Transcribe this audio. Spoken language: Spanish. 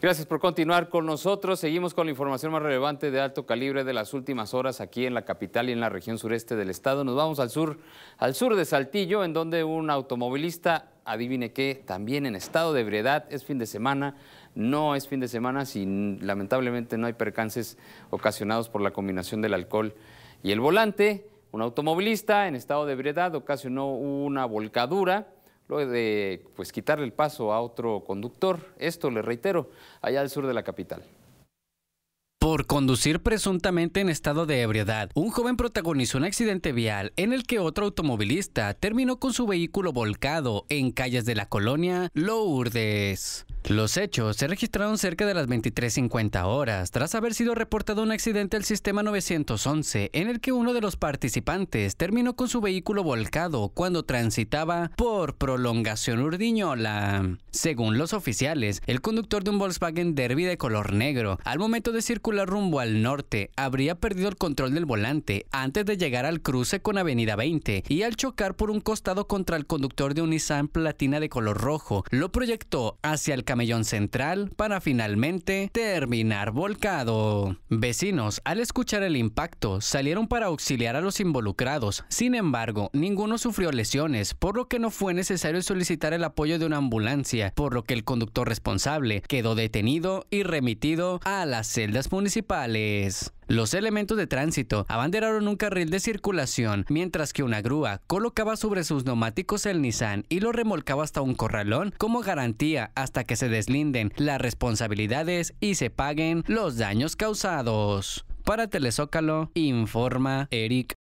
Gracias por continuar con nosotros. Seguimos con la información más relevante de alto calibre de las últimas horas aquí en la capital y en la región sureste del estado. Nos vamos al sur, al sur de Saltillo, en donde un automovilista, adivine qué, también en estado de ebriedad, es fin de semana, no es fin de semana, si lamentablemente no hay percances ocasionados por la combinación del alcohol y el volante. Un automovilista en estado de ebriedad ocasionó una volcadura luego de pues, quitarle el paso a otro conductor. Esto, le reitero, allá al sur de la capital. Por conducir presuntamente en estado de ebriedad, un joven protagonizó un accidente vial en el que otro automovilista terminó con su vehículo volcado en calles de la colonia Lourdes. Los hechos se registraron cerca de las 23.50 horas, tras haber sido reportado un accidente al sistema 911, en el que uno de los participantes terminó con su vehículo volcado cuando transitaba por prolongación Urdiñola. Según los oficiales, el conductor de un Volkswagen Derby de color negro, al momento de circular rumbo al norte, habría perdido el control del volante antes de llegar al cruce con Avenida 20 y al chocar por un costado contra el conductor de un Nissan Platina de color rojo, lo proyectó hacia el camino central para finalmente terminar volcado. Vecinos, al escuchar el impacto, salieron para auxiliar a los involucrados. Sin embargo, ninguno sufrió lesiones, por lo que no fue necesario solicitar el apoyo de una ambulancia, por lo que el conductor responsable quedó detenido y remitido a las celdas municipales. Los elementos de tránsito abanderaron un carril de circulación, mientras que una grúa colocaba sobre sus neumáticos el Nissan y lo remolcaba hasta un corralón como garantía hasta que se deslinden las responsabilidades y se paguen los daños causados. Para Telezócalo, informa Eric